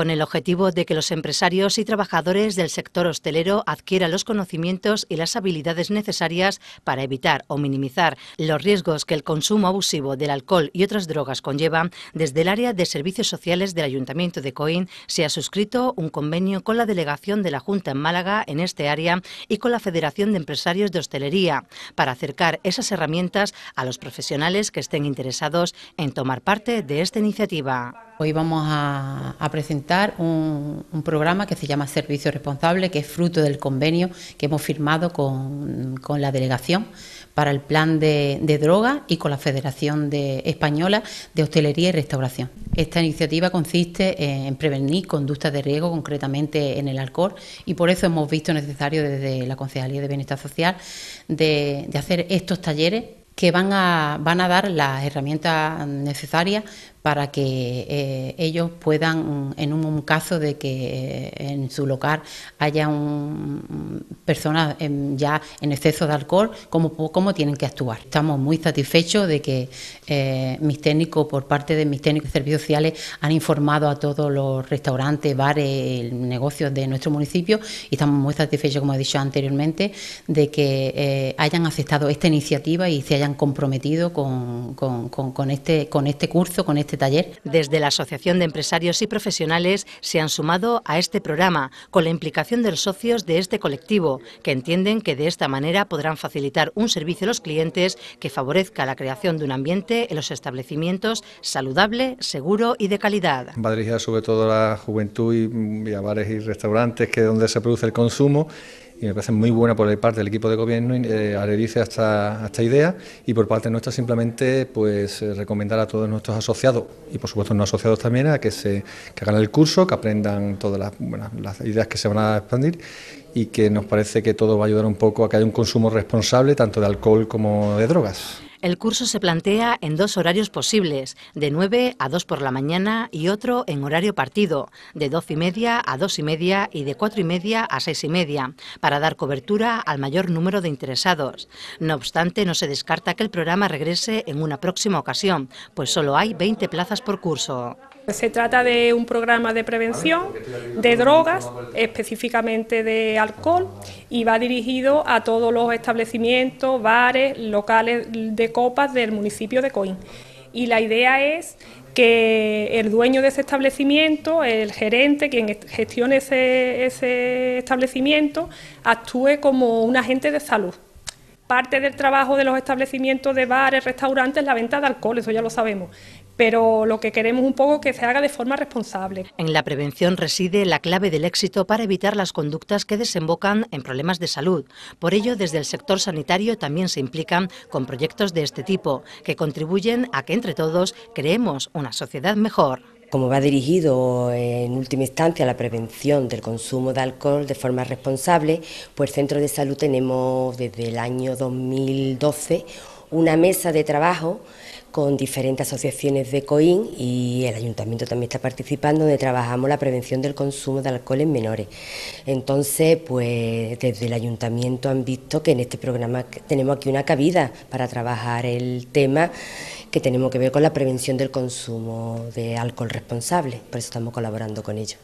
con el objetivo de que los empresarios y trabajadores del sector hostelero adquieran los conocimientos y las habilidades necesarias para evitar o minimizar los riesgos que el consumo abusivo del alcohol y otras drogas conlleva, desde el área de servicios sociales del Ayuntamiento de Coín se ha suscrito un convenio con la delegación de la Junta en Málaga en este área y con la Federación de Empresarios de Hostelería para acercar esas herramientas a los profesionales que estén interesados en tomar parte de esta iniciativa. Hoy vamos a, presentar un, programa que se llama Servicio Responsable, que es fruto del convenio que hemos firmado con, la delegación para el plan de, drogas y con la Federación de Española de Hostelería y Restauración. Esta iniciativa consiste en prevenir conductas de riesgo, concretamente en el alcohol, y por eso hemos visto necesario desde la Concejalía de Bienestar Social de hacer estos talleres que van a, van a dar las herramientas necesarias para que eh, ellos puedan, en un, caso de que eh, en su local haya un, personas ya en exceso de alcohol, cómo, cómo tienen que actuar. Estamos muy satisfechos de que eh, mis técnicos, por parte de mis técnicos de servicios sociales, han informado a todos los restaurantes, bares, negocios de nuestro municipio y estamos muy satisfechos, como he dicho anteriormente, de que eh, hayan aceptado esta iniciativa y se hayan comprometido con, este, con este curso, con este taller. Desde la Asociación de Empresarios y Profesionales se han sumado a este programa con la implicación de los socios de este colectivo que entienden que de esta manera podrán facilitar un servicio a los clientes que favorezca la creación de un ambiente en los establecimientos saludable, seguro y de calidad. Va dirigida sobre todo a la juventud y, y a bares y restaurantes, que es donde se produce el consumo y me parece muy buena por parte del equipo de gobierno eh, a esta, idea y por parte nuestra simplemente pues eh, recomendar a todos nuestros asociados y por supuesto no asociados también a que se que hagan el curso, que aprendan todas las, buenas las ideas que se van a expandir y que nos parece que todo va a ayudar un poco a que haya un consumo responsable tanto de alcohol como de drogas. El curso se plantea en dos horarios posibles, de 9 a 2 por la mañana y otro en horario partido, de 12 y media a 2 y media y de 4 y media a 6 y media, para dar cobertura al mayor número de interesados. No obstante, no se descarta que el programa regrese en una próxima ocasión, pues solo hay 20 plazas por curso. Se trata de un programa de prevención de drogas, específicamente de alcohol, y va dirigido a todos los establecimientos, bares, locales de copas del municipio de Coín. Y la idea es que el dueño de ese establecimiento, el gerente, quien gestione ese, establecimiento, actúe como un agente de salud parte del trabajo de los establecimientos de bares, restaurantes, la venta de alcohol, eso ya lo sabemos pero lo que queremos un poco que se haga de forma responsable. En la prevención reside la clave del éxito para evitar las conductas que desembocan en problemas de salud. Por ello, desde el sector sanitario también se implican con proyectos de este tipo, que contribuyen a que entre todos creemos una sociedad mejor como va dirigido en última instancia a la prevención del consumo de alcohol de forma responsable, pues Centro de Salud tenemos desde el año 2012 una mesa de trabajo con diferentes asociaciones de COIN y el ayuntamiento también está participando donde trabajamos la prevención del consumo de alcohol en menores. Entonces, pues desde el ayuntamiento han visto que en este programa tenemos aquí una cabida para trabajar el tema que tenemos que ver con la prevención del consumo de alcohol responsable, por eso estamos colaborando con ellos.